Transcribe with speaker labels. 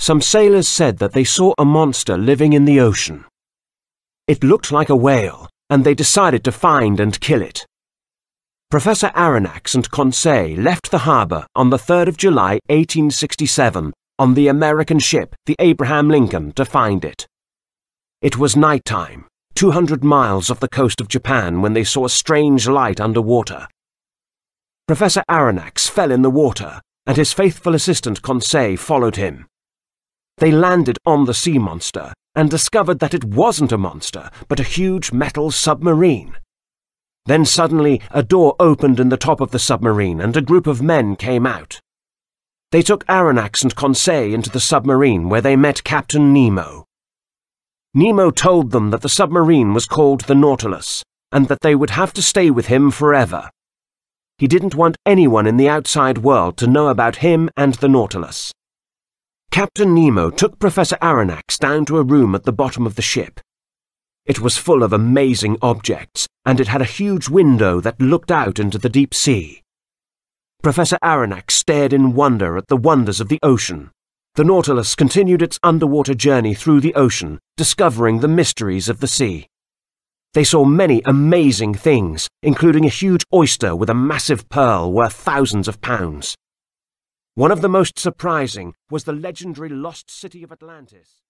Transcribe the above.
Speaker 1: some sailors said that they saw a monster living in the ocean. It looked like a whale, and they decided to find and kill it. Professor Aronnax and Conseil left the harbour on the 3rd of July 1867 on the American ship, the Abraham Lincoln, to find it. It was night time, 200 miles off the coast of Japan when they saw a strange light underwater. Professor Aronnax fell in the water, and his faithful assistant Conseil followed him. They landed on the sea monster and discovered that it wasn't a monster, but a huge metal submarine. Then suddenly a door opened in the top of the submarine and a group of men came out. They took Aronnax and Conseil into the submarine where they met Captain Nemo. Nemo told them that the submarine was called the Nautilus and that they would have to stay with him forever. He didn't want anyone in the outside world to know about him and the Nautilus. Captain Nemo took Professor Aronnax down to a room at the bottom of the ship. It was full of amazing objects, and it had a huge window that looked out into the deep sea. Professor Aronnax stared in wonder at the wonders of the ocean. The Nautilus continued its underwater journey through the ocean, discovering the mysteries of the sea. They saw many amazing things, including a huge oyster with a massive pearl worth thousands of pounds. One of the most surprising was the legendary lost city of Atlantis.